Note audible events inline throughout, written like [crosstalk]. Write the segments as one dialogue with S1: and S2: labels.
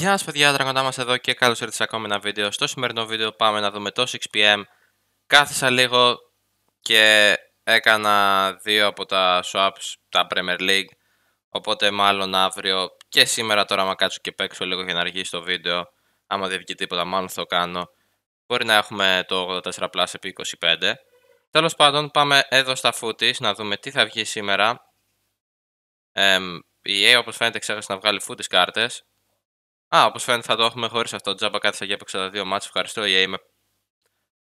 S1: Γεια σας παιδιά, τραγοντά μας εδώ και καλώς ήρθατε σε ακόμα ένα βίντεο. Στο σημερινό βίντεο πάμε να δούμε το 6pm. Κάθισα λίγο και έκανα δύο από τα swaps, τα Premier League. Οπότε μάλλον αύριο και σήμερα τώρα άμα κάτσω και παίξω λίγο για να αργήσει το βίντεο. Άμα δεν βγει τίποτα μάλλον θα το κάνω. Μπορεί να έχουμε το 84 Plus επί 25. Τέλος πάντων πάμε εδώ στα footies να δούμε τι θα βγει σήμερα. Ε, η EA όπως φαίνεται ξέχασε να βγάλει footies κάρτες Α, όπως φαίνεται θα το έχουμε χωρίς αυτό. Τζάμπα κάθισα και έπαιξα τα δύο μάτσε. Ευχαριστώ. EA. είμαι.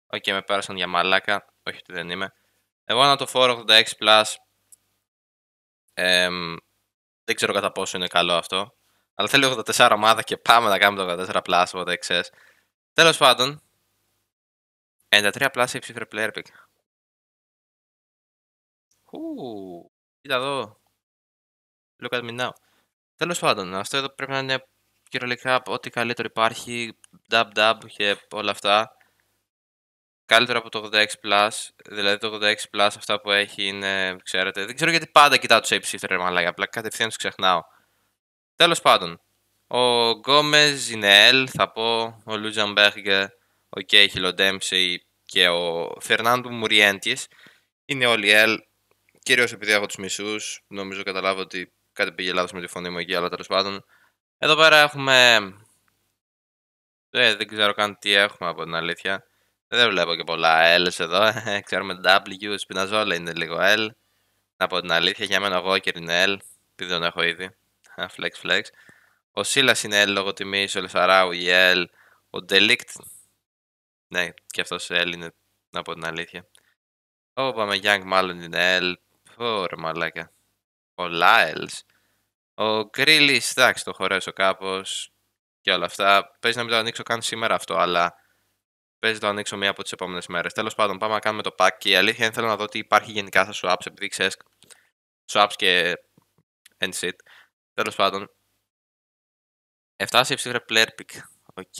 S1: Οκ, okay, με πέρασαν για μαλάκα. Όχι ότι δεν είμαι. Εγώ να το φόρο 86 Plus. Ε, δεν ξέρω κατά πόσο είναι καλό αυτό. Αλλά θέλει 84 ομάδα και πάμε να κάνουμε το 84 Plus. Οπότε ξέρεις. Τέλος πάντων. 93 Plus ή ψήφιρε player pick. κοίτα εδώ. Look at me now. Τέλος πάντων, αυτό εδώ πρέπει να είναι κυριολεκτικά ό,τι καλύτερο υπάρχει, dub dub και όλα αυτά. Καλύτερο από το 86 Plus, δηλαδή το 86 Plus αυτά που έχει είναι, ξέρετε, δεν ξέρω γιατί πάντα κοιτάω τους shapeshifter ρε μαλάκα, απλά κατευθείαν τους ξεχνάω. Τέλος πάντων, ο Γκόμες είναι L, θα πω, ο Μπέργκε, ο Κέιχιλ, ο Ντέμψη και ο Φερνάντου Μουριέντιες είναι όλοι L, Κυρίως επειδή έχω τους μισούς. νομίζω καταλάβω ότι κάτι πήγε λάθος με τη φωνή μου εκεί, αλλά τέλος πάντων. Εδώ πέρα έχουμε... Ε, δεν ξέρω καν τι έχουμε από την αλήθεια. Δεν βλέπω και πολλά L's εδώ. Ε, ξέρουμε W, σπιναζόλα είναι λίγο L. Από την αλήθεια, για μένα ο Walker είναι L, επειδή δεν έχω ήδη. flex, flex. Ο Σίλας είναι L λόγω τιμής, ο Λεφαράου η L, ο Delict, Ναι, και αυτός L είναι, από την αλήθεια. Ο Παμεγιάνγκ μάλλον είναι L. Ωραία μαλάκα. Πολλά L's. Ο Γκρίλι, εντάξει, το χωρέσω κάπως και όλα αυτά. Παίζει να μην το ανοίξω καν σήμερα αυτό, αλλά παίζει να το ανοίξω μία από τις επόμενες μέρες. Τέλος πάντων, πάμε να κάνουμε το pack και η αλήθεια είναι θέλω να δω τι υπάρχει γενικά στα swaps, επειδή ξέρεις swaps και end shit. Τέλος πάντων, Εφτάσει ψήφρα player pick. Οκ.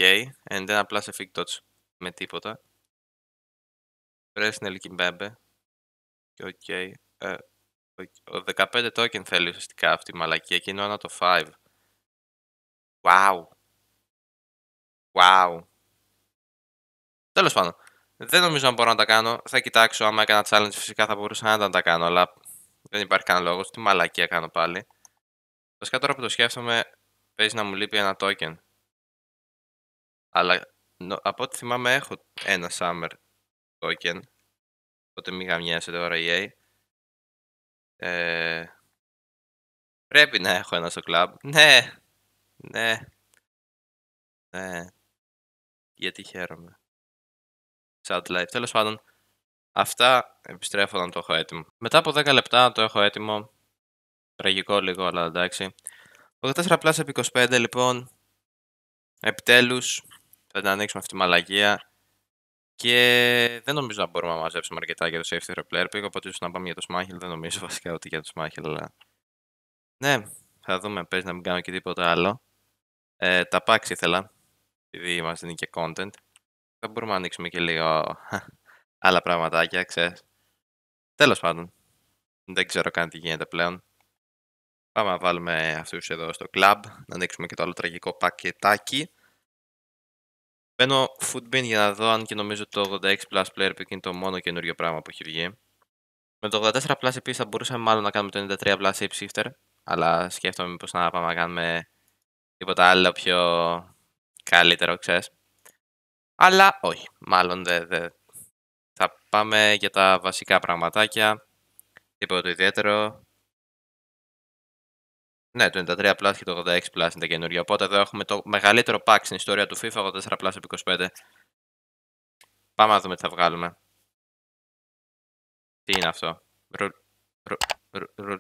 S1: And then απλά σε fig touch. Με τίποτα. Πρέσνελ και μπέμπε. Και οκ. Ε, 15 token θέλει ουσιαστικά αυτή η μαλακία και είναι το 5. Wow. Wow. Τέλος πάντων. Δεν νομίζω αν μπορώ να τα κάνω. Θα κοιτάξω. Άμα έκανα challenge, φυσικά θα μπορούσα να τα κάνω. Αλλά δεν υπάρχει κανένα λόγος. Τι μαλακία κάνω πάλι. Βασικά τώρα που το σκέφτομαι, παίζει να μου λείπει ένα token. Αλλά νο, από ό,τι θυμάμαι, έχω ένα summer token. Οπότε μην γαμιάσετε τώρα EA. Ε, πρέπει να έχω ένα στο κλαμπ. Ναι, ναι, ναι. Γιατί χαίρομαι. Sad Τέλος πάντων, αυτά επιστρέφω να το έχω έτοιμο. Μετά από 10 λεπτά το έχω έτοιμο. Τραγικό λίγο, αλλά εντάξει. 84 Plus επί 25 λοιπόν. Επιτέλους θα τα ανοίξουμε αυτή τη μαλαγία. Και δεν νομίζω να μπορούμε να μαζέψουμε αρκετά για το safety player pick, οπότε ίσως να πάμε για το Σμάχελ. Δεν νομίζω βασικά ότι για το Σμάχελ, αλλά... Ναι, θα δούμε. παίζει να μην κάνω και τίποτα άλλο. Ε, τα packs ήθελα, επειδή μας δίνει και content. Θα μπορούμε να ανοίξουμε και λίγο άλλα πραγματάκια, ξέρεις. Τέλος πάντων, δεν ξέρω καν τι γίνεται πλέον. Πάμε να βάλουμε αυτούς εδώ στο club, να ανοίξουμε και το άλλο τραγικό πακετάκι. Μπαίνω Foodbin για να δω αν και νομίζω το 86 Plus Player Pick είναι το μόνο καινούριο πράγμα που έχει βγει. Με το 84 Plus επίσης θα μπορούσαμε μάλλον να κάνουμε το 93 Plus Shifter, αλλά σκέφτομαι μήπως να πάμε να κάνουμε τίποτα άλλο πιο καλύτερο, ξέρεις. Αλλά όχι, μάλλον δεν. Θα πάμε για τα βασικά πραγματάκια, τίποτα ιδιαίτερο. Ναι, το 93 Plus και το 86 Plus είναι τα καινούργια. Οπότε εδώ έχουμε το μεγαλύτερο pack στην ιστορία του FIFA, 84 Plus από 25. Πάμε να δούμε τι θα βγάλουμε. Τι είναι αυτό. ρου, ρου, ρου,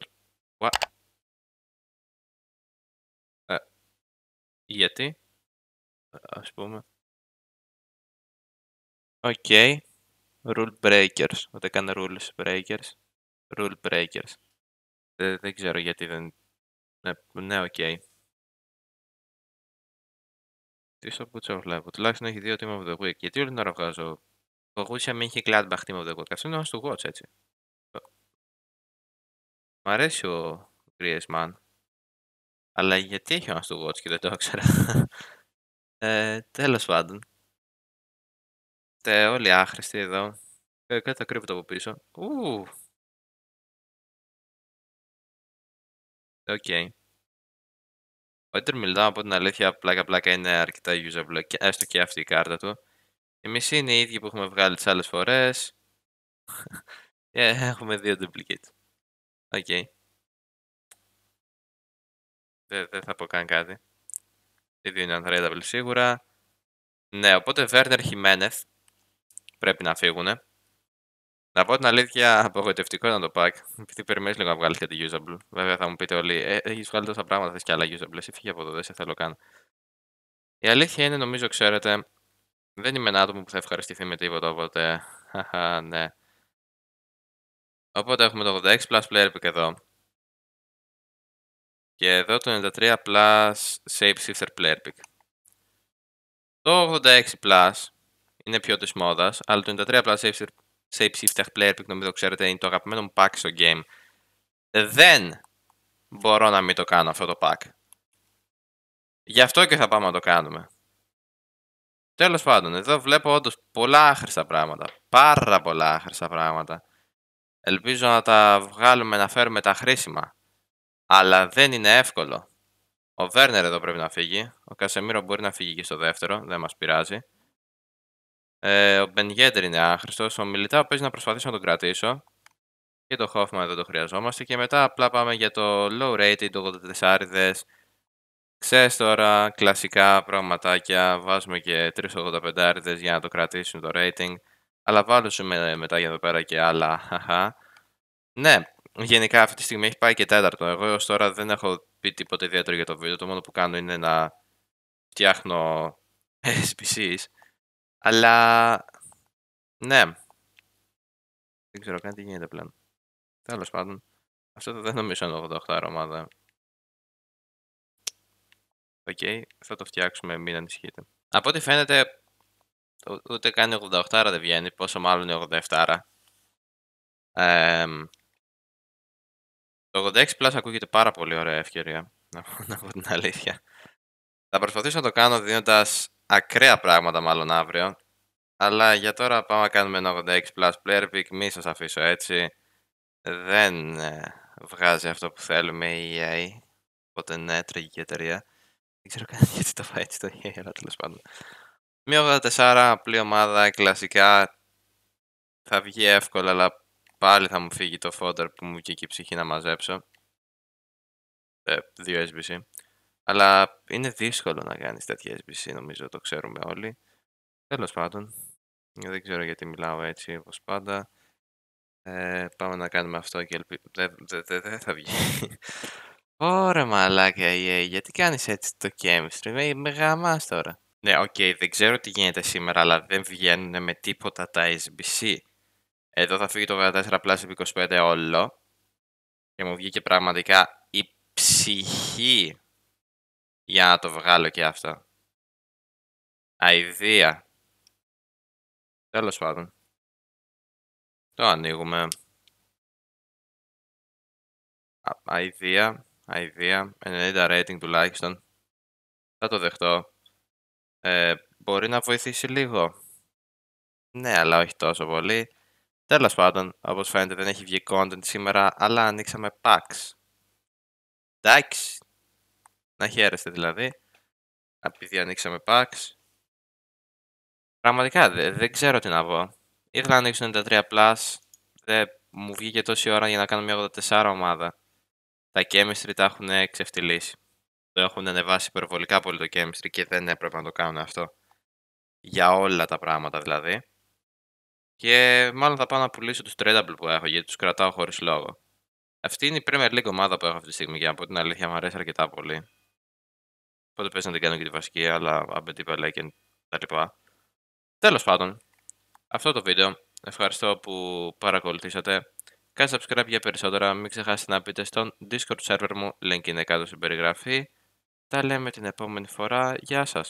S1: Ε, γιατί. Ας πούμε. Οκ. Okay. Rule breakers. Ούτε καν rules breakers. Rule breakers. Δεν, δεν ξέρω γιατί δεν ναι, ναι, οκ. Okay. Τι στο πουτσό βλέπω. Τουλάχιστον έχει δύο Team of the Week. Γιατί όλη την ώρα βγάζω. Παγούσια με είχε Gladbach Team of the Week. Αυτό είναι ο του Watch, έτσι. Ε, μ' αρέσει ο Griezmann. Αλλά γιατί έχει ο του Watch και δεν το ήξερα. ε, Τέλος πάντων. Τε, όλοι άχρηστοι εδώ. Ε, κάτι ακρίβεται από πίσω. Ου, Οκ, Ο Enter Mildown από την αλήθεια πλάκα πλάκα είναι αρκετά usable, έστω και αυτή η κάρτα του. Εμείς είναι οι ίδιοι που έχουμε βγάλει τις άλλες φορές. [laughs] Ε, έχουμε δύο duplicate. Οκ. Δεν, θα πω καν κάτι. Οι δύο είναι untradeable σίγουρα. Ναι, οπότε Werner Jimenez πρέπει να φύγουνε. Να πω την αλήθεια, απογοητευτικό ήταν το pack. Επειδή περιμένεις λίγο να βγάλεις κάτι usable. Βέβαια θα μου πείτε όλοι, ε, έχεις βγάλει τόσα πράγματα, θες και άλλα usable. Εσύ φύγει από εδώ, δεν σε θέλω καν. Η αλήθεια είναι, νομίζω, ξέρετε, δεν είμαι ένα άτομο που θα ευχαριστηθεί με τίποτα, οπότε. ναι. Οπότε έχουμε το 86 plus player pick εδώ. Και εδώ το 93 plus shifter player pick. Το 86 plus είναι πιο της μόδας, αλλά το 93 plus shapeshifter σε υψίστερα player pick, νομίζω ξέρετε, είναι το αγαπημένο μου pack στο game. Δεν μπορώ να μην το κάνω αυτό το pack. Γι' αυτό και θα πάμε να το κάνουμε. Τέλος πάντων, εδώ βλέπω όντως πολλά άχρηστα πράγματα. Πάρα πολλά άχρηστα πράγματα. Ελπίζω να τα βγάλουμε, να φέρουμε τα χρήσιμα. Αλλά δεν είναι εύκολο. Ο Βέρνερ εδώ πρέπει να φύγει. Ο Κασεμίρο μπορεί να φύγει και στο δεύτερο, δεν μας πειράζει. Ε, ο Μπεν είναι άχρηστος. Ο Μιλιτάο παίζει να προσπαθήσω να τον κρατήσω. Και το Χόφμαν δεν το χρειαζόμαστε. Και μετά απλά πάμε για το low rating, το 84 Ξέρεις τώρα, κλασικά πραγματάκια, βάζουμε και 385 άριδε για να το κρατήσουν το rating, αλλά βάλουμε μετά για εδώ πέρα και άλλα, Ναι, γενικά αυτή τη στιγμή έχει πάει και τέταρτο. Εγώ έως τώρα δεν έχω πει τίποτα ιδιαίτερο για το βίντεο, το μόνο που κάνω είναι να φτιάχνω [laughs] SPCs αλλά, ναι, δεν ξέρω καν τι γίνεται πλέον. Τέλος πάντων, αυτό δεν νομίζω είναι 88 ομάδα. Οκ, okay, θα το φτιάξουμε, μην ανησυχείτε. Από ό,τι φαίνεται, ούτε καν 88 άρα δεν βγαίνει, πόσο μάλλον 87 Ε, το 86 Plus ακούγεται πάρα πολύ ωραία ευκαιρία, να πω, να πω την αλήθεια. Θα προσπαθήσω να το κάνω δίνοντας ακραία πράγματα μάλλον αύριο. Αλλά για τώρα πάμε να κάνουμε ένα 86 plus player pick. Μη σας αφήσω έτσι. Δεν ε, βγάζει αυτό που θέλουμε η EA. Οπότε ναι, τραγική εταιρεία. Δεν ξέρω καν γιατί το πάει έτσι το EA, αλλά τέλος πάντων. Μία 84, απλή ομάδα, κλασικά. Θα βγει εύκολα, αλλά πάλι θα μου φύγει το φόντερ που μου βγήκε η ψυχή να μαζέψω. Ε, δύο SBC. Αλλά είναι δύσκολο να κάνεις τέτοια SBC, νομίζω το ξέρουμε όλοι. Τέλος πάντων, δεν ξέρω γιατί μιλάω έτσι όπως πάντα. Ε, πάμε να κάνουμε αυτό και ελπίζω... Δεν δε, δε, θα βγει. Ωραία μαλάκια, yeah. γιατί κάνεις έτσι το chemistry, με, με γαμάς τώρα. Ναι, οκ, okay, δεν ξέρω τι γίνεται σήμερα, αλλά δεν βγαίνουν με τίποτα τα SBC. Εδώ θα φύγει το 14 πλάσιο 25 όλο και μου βγήκε πραγματικά η ψυχή για να το βγάλω και αυτό. Αιδία. Τέλος πάντων. Το ανοίγουμε. Αιδία. Αιδία. 90 rating τουλάχιστον. Θα το δεχτώ. Ε, μπορεί να βοηθήσει λίγο. Ναι, αλλά όχι τόσο πολύ. Τέλος πάντων, όπως φαίνεται δεν έχει βγει content σήμερα, αλλά ανοίξαμε packs. Εντάξει, να χαίρεστε δηλαδή. Επειδή ανοίξαμε packs. Πραγματικά δεν ξέρω τι να πω. Ήθελα να ανοίξω 93 Plus. Δεν μου βγήκε τόση ώρα για να κάνω μια 84 ομάδα. Τα chemistry τα έχουν ξεφτυλίσει. Το έχουν ανεβάσει υπερβολικά πολύ το chemistry και δεν έπρεπε να το κάνουν αυτό. Για όλα τα πράγματα δηλαδή. Και μάλλον θα πάω να πουλήσω τους tradable που έχω γιατί τους κρατάω χωρίς λόγο. Αυτή είναι η Premier League ομάδα που έχω αυτή τη στιγμή να πω την αλήθεια μου αρέσει αρκετά πολύ. Οπότε πες να την κάνω και τη βασική, αλλά απαιτεί παλάκι και τα λοιπά. Τέλος πάντων, αυτό το βίντεο. Ευχαριστώ που παρακολουθήσατε. Κάντε subscribe για περισσότερα. Μην ξεχάσετε να μπείτε στον Discord server μου. Link είναι κάτω στην περιγραφή. Τα λέμε την επόμενη φορά. Γεια σας.